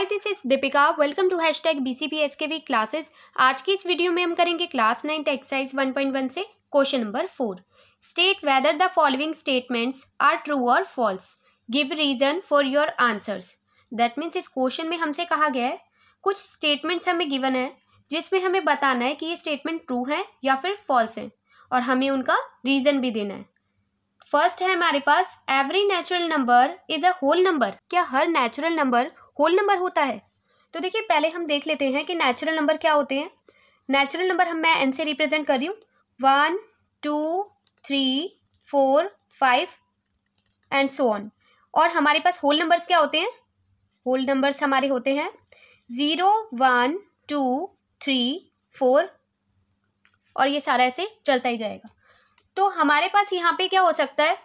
hi this is Deepika welcome to hashtag B C S K V classes आज की इस video में हम करेंगे class ninth exercise one point one से question number four state whether the following statements are true और false give reason for your answers that means इस question में हमसे कहा गया है कुछ स्टेटमेंट्स हमें गिवन है जिसमें हमें बताना है कि ये स्टेटमेंट ट्रू हैं या फिर फॉल्स हैं और हमें उनका रीज़न भी देना है फर्स्ट है हमारे पास every natural number is a whole number क्या हर नेचुरल नंबर होल नंबर होता है तो देखिए पहले हम देख लेते हैं कि नेचुरल नंबर क्या होते हैं नेचुरल नंबर हम मैं एन से रिप्रेजेंट कर रही हूँ one two three four five and so on और हमारे पास होल नंबर्स क्या होते हैं होल नंबर्स हमारे होते हैं zero one two three four और ये सारा ऐसे चलता ही जाएगा तो हमारे पास यहाँ पे क्या हो सकता है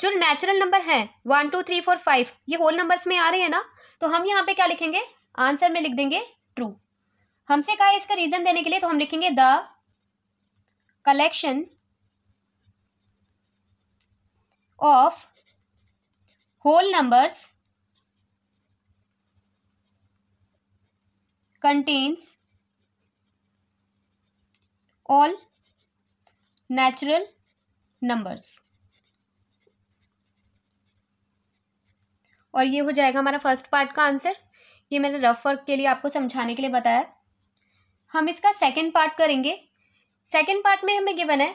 जो नेचुरल नंबर हैं one two three four five ये होल नंबर्स में आ रहे हैं ना तो हम यहाँ पे क्या लिखेंगे आंसर में लिख देंगे ट्रू हमसे कहा है इसका रीजन देने के लिए तो हम लिखेंगे the collection of whole numbers contains all natural numbers और ये हो जाएगा हमारा फर्स्ट पार्ट का आंसर ये मैंने रफ वर्क के लिए आपको समझाने के लिए बताया हम इसका सेकेंड पार्ट करेंगे सेकेंड पार्ट में हमें गिवन है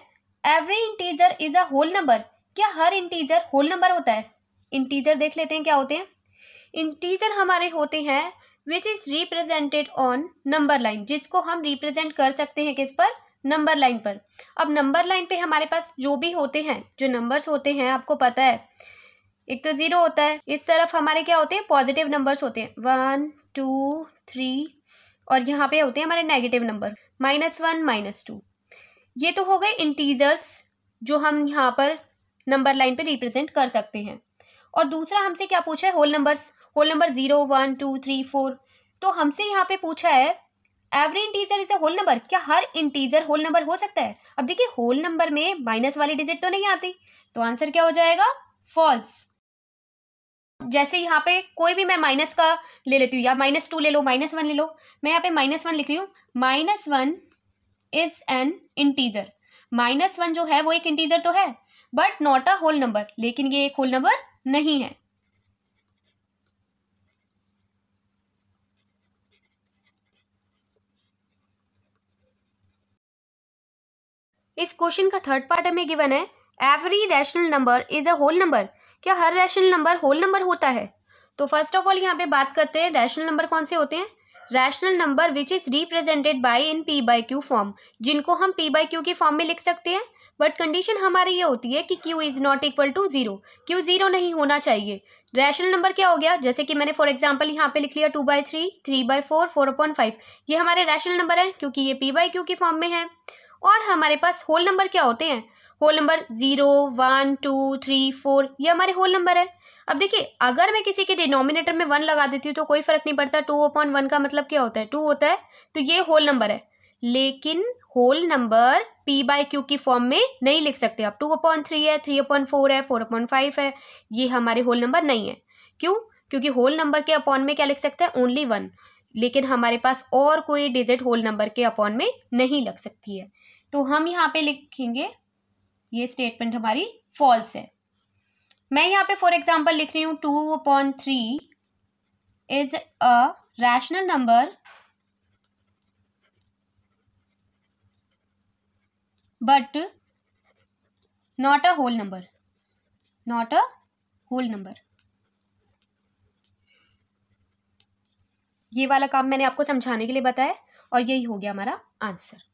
every integer is a whole number क्या हर इंटीजर होल नंबर होता है इंटीजर देख लेते हैं क्या होते हैं इंटीजर हमारे होते हैं which is represented on number line जिसको हम रिप्रेजेंट कर सकते हैं किस पर नंबर लाइन पर अब नंबर लाइन पे हमारे पास जो भी होते हैं जो नंबर्स होते हैं आपको पता है एक तो ज़ीरो होता है इस तरफ हमारे क्या होते हैं पॉजिटिव नंबर्स होते हैं वन टू थ्री और यहाँ पे होते हैं हमारे negative number minus one minus two ये तो हो गए इंटीजर्स जो हम यहाँ पर नंबर लाइन पे रिप्रेजेंट कर सकते हैं और दूसरा हमसे क्या पूछा है whole numbers whole number zero one two three four तो हमसे यहाँ पे पूछा है every integer is a whole number क्या हर इंटीजर होल नंबर हो सकता है अब देखिए होल नंबर में माइनस वाली डिजिट तो नहीं आती तो आंसर क्या हो जाएगा फॉल्स जैसे यहाँ पे कोई भी मैं माइनस का ले लेती हूँ या माइनस टू ले लो माइनस वन ले लो मैं यहाँ पे माइनस वन लिख रही हूँ minus one is an integer minus one जो है वो एक इंटीजर तो है but not a whole number लेकिन ये एक होल नंबर नहीं है इस क्वेश्चन का थर्ड पार्ट हमें गिवन है every rational number is a whole number क्या हर रैशनल नंबर होल नंबर होता है तो फर्स्ट ऑफ ऑल यहाँ पे बात करते हैं रैशनल नंबर कौन से होते हैं rational number which is represented by in p by q form जिनको हम पी बाई क्यू के फॉर्म में लिख सकते हैं बट कंडीशन हमारी ये होती है कि q is not equal to zero q zero नहीं होना चाहिए रैशनल नंबर क्या हो गया जैसे कि मैंने फॉर एग्जाम्पल यहाँ पे लिख लिया two by three three by four four point five ये हमारे रैशनल नंबर है क्योंकि ये पी बाई क्यू के फॉर्म में है और हमारे पास होल नंबर क्या होते हैं whole number zero one two three four ये हमारे होल नंबर है अब देखिए अगर मैं किसी के डिनोमिनेटर में वन लगा देती हूँ तो कोई फर्क नहीं पड़ता टू अपॉन वन का मतलब क्या होता है टू होता है तो ये होल नंबर है लेकिन whole number p by q की फॉर्म में नहीं लिख सकते आप टू अपॉइंट थ्री है थ्री अपॉइंट फोर है फोर अपॉइंट फाइव है ये हमारे होल नंबर नहीं है क्यों क्योंकि होल नंबर के अपॉन में क्या लिख सकते हैं ओनली वन लेकिन हमारे पास और कोई डिजिट होल नंबर के अपॉन में नहीं लग सकती है तो हम यहाँ पे लिखेंगे ये स्टेटमेंट हमारी फॉल्स है मैं यहाँ पे फॉर एग्जाम्पल लिख रही हूँ two upon three is a rational number but not a whole number not a whole number ये वाला काम मैंने आपको समझाने के लिए बताया और यही हो गया हमारा आंसर